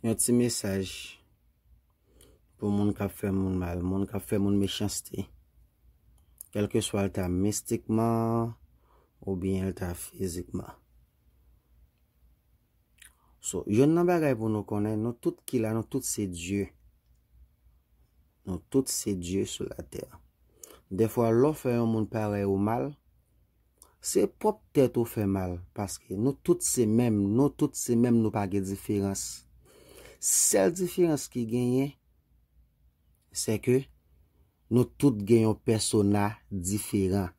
yon ti mesaj pou moun ka fe moun mal, moun ka fe moun mechansti, kelke swa lta mistikman, ou bien lta fizikman. So, yon nan bagay pou nou konen, nou tout ki la, nou tout se djye, nou tout se djye sou la ter. De fwa lò fe yon moun pare ou mal, se pop tèt ou fe mal, paske nou tout se mèm, nou tout se mèm nou pa ge difirans. Sel diferans ki genye se ke nou tout genyo persona diferan.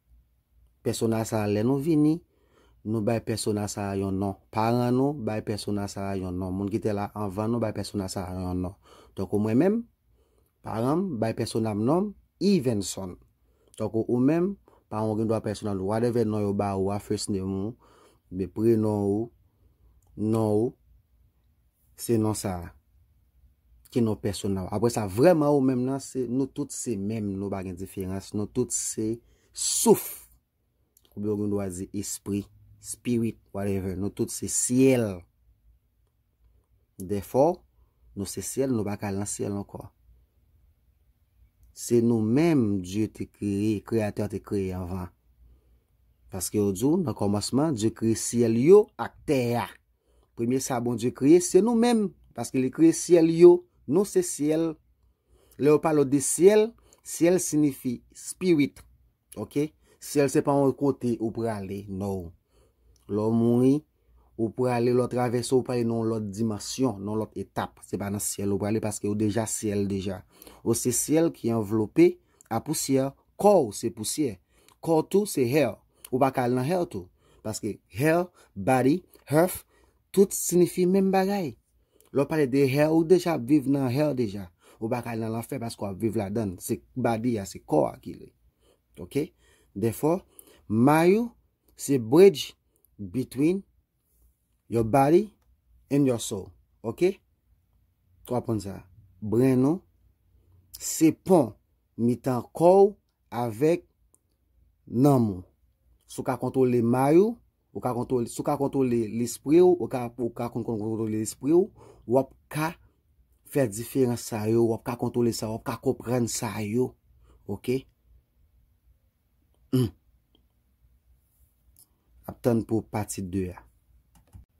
Persona sa le nou vini, nou bayi persona sa a yon nan. Paran nou, bayi persona sa a yon nan. Moun ki te la anvan nou bayi persona sa a yon nan. Toko mwen men, paran, bayi persona m nan, even son. Toko ou men, paran mwen genyo do a persona nou. Whatever nou yo ba ou a fers ne moun, bepure nou, nou. Se nan sa ki nou person nan. Apre sa vreman ou menm nan se nou tout se menm nou bagan diferans. Nou tout se souf. Koube ou goun do a zi espri, spirit, whatever. Nou tout se siel. Defo nou se siel nou bagan lan siel anko. Se nou menm diyo te kri, kreator te kri anva. Paske ou djou nan komasman diyo kri siel yo ak teya. Premye sa bon di kriye, se nou menm. Paske li kriye siel yo, nou se siel. Le ou palo de siel, siel sinifi spirit. Ok? Siel se pan ou kote ou prale nou. Lou mouni, ou prale loutraveso ou prale nou lout dimasyon, nou lout etap. Se pa nan siel ou prale, paske ou deja siel deja. Ou se siel ki envelopi a poussier. Kou se poussier. Kou tou se her. Ou pa kal nan her tou. Paske her, body, herf, Tout sinifi men bagay. Lò pale de her ou deja vive nan her deja. Ou bagay nan la fe basko a vive la dan. Se badi ya se kor akile. Ok? Defo, mayou se bridge between your body and your soul. Ok? Kwa pon sa? Bren nou. Se pon mi tan kor avèk nan mou. Sou ka kontrole mayou. Sou ka kontrole l'espri ou, ou ka kontrole l'espri ou, wap ka fer diferans sa yo, wap ka kontrole sa yo, wap ka kompren sa yo, ok? Hmm. Aptan pou pati 2 ya.